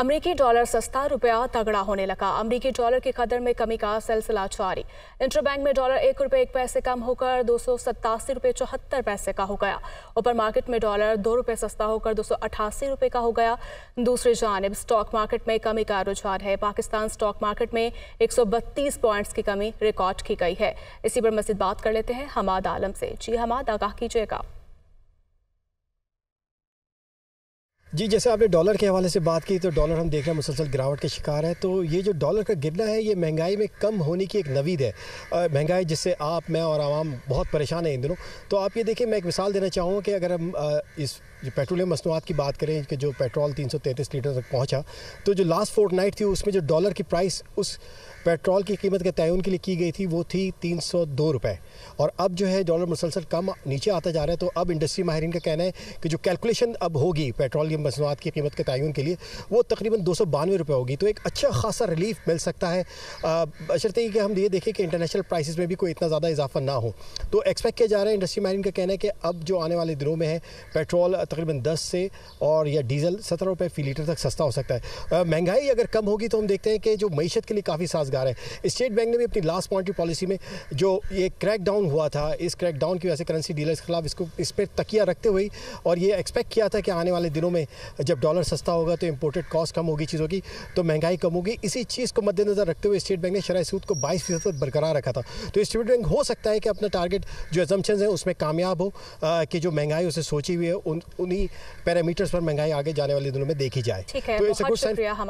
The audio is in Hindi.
अमरीकी डॉलर सस्ता रुपया तगड़ा होने लगा अमरीकी डॉलर की कदर में कमी का सिलसिला जारी इंटरबैंक में डॉलर एक रुपये एक पैसे कम होकर दो सौ सत्तासी रुपये चौहत्तर पैसे का हो गया ओपर मार्केट में डॉलर दो रुपये सस्ता होकर दो सौ अठासी रुपये का हो गया दूसरी जानब स्टॉक मार्केट में कमी का रुझान है पाकिस्तान स्टॉक मार्केट में एक सौ बत्तीस पॉइंट्स की कमी रिकॉर्ड की गई है इसी पर मजीद बात कर लेते हैं हमाद आलम से जी हमाद आगाह कीजिएगा जी जैसे आपने डॉलर के हवाले से बात की तो डॉलर हम देख रहे हैं मुसलसल गिरावट के शिकार है तो ये जो डॉलर का गिरना है ये महंगाई में कम होने की एक नवीद है महंगाई जिससे आप मैं और आवाम बहुत परेशान हैं इन दिनों तो आप ये देखिए मैं एक मिसाल देना चाहूँगा कि अगर हम इस जो पेट्रोलियम मसनूआत की बात करें कि जो पेट्रोल 333 लीटर तक पहुंचा तो जो लास्ट फोर्ट नाइट थी उसमें जो डॉलर की प्राइस उस पेट्रोल की कीमत के तयन के लिए की गई थी वो थी तीन सौ दो रुपये और अब जो है डॉलर मुसलसल कम नीचे आता जा रहा है तो अब इंडस्ट्री माहरीन का कहना है कि जो कैलकुलेशन अब होगी पेट्रोलियम मसनूआत की कीमत के तयन के लिए वो तकरीबन दो सौ बानवे रुपये होगी तो एक अच्छा खासा रिलीफ मिल सकता है ही कि हम ये देखें कि इंटरनेशनल प्राइस में भी कोई इतना ज़्यादा इजाफा ना हो तो एक्सपेक्ट किया जा रहा है इंडस्ट्री माहरीन का कहना है कि अब जो आने वाले दिनों में है पेट्रोल तकरीबन दस से और या डीजल सत्रह रुपये फी लीटर तक सस्ता हो सकता है महंगाई अगर कम होगी तो हम देखते हैं कि जो मीशत के लिए काफ़ी साजगार है स्टेट बैंक ने भी अपनी लास्ट मॉनिटरी पॉलिसी में जो ये क्रैक डाउन हुआ था इस क्रैक डाउन की वजह से करेंसी डीलर्स के खिलाफ इसको इस पर तकिया रखते हुए और ये एक्सपेक्ट किया था कि आने वाले दिनों में जब डॉलर सस्ता होगा तो इम्पोर्टेड कॉस्ट कम होगी चीज़ों की तो महंगाई कम होगी इसी चीज़ को मद्देनजर रखते हुए स्टेट बैंक ने शराय सूद को बाईस फीसद बरकरार रखा था तो स्टेट बैंक हो सकता है कि अपना टारगेट जो एजम्पन है उसमें कामयाब हो कि जो महंगाई उसे सोची हुई है उन उन्हीं पैरामीटर्स पर महंगाई आगे जाने वाले दिनों में देखी जाए तो ऐसे कुछ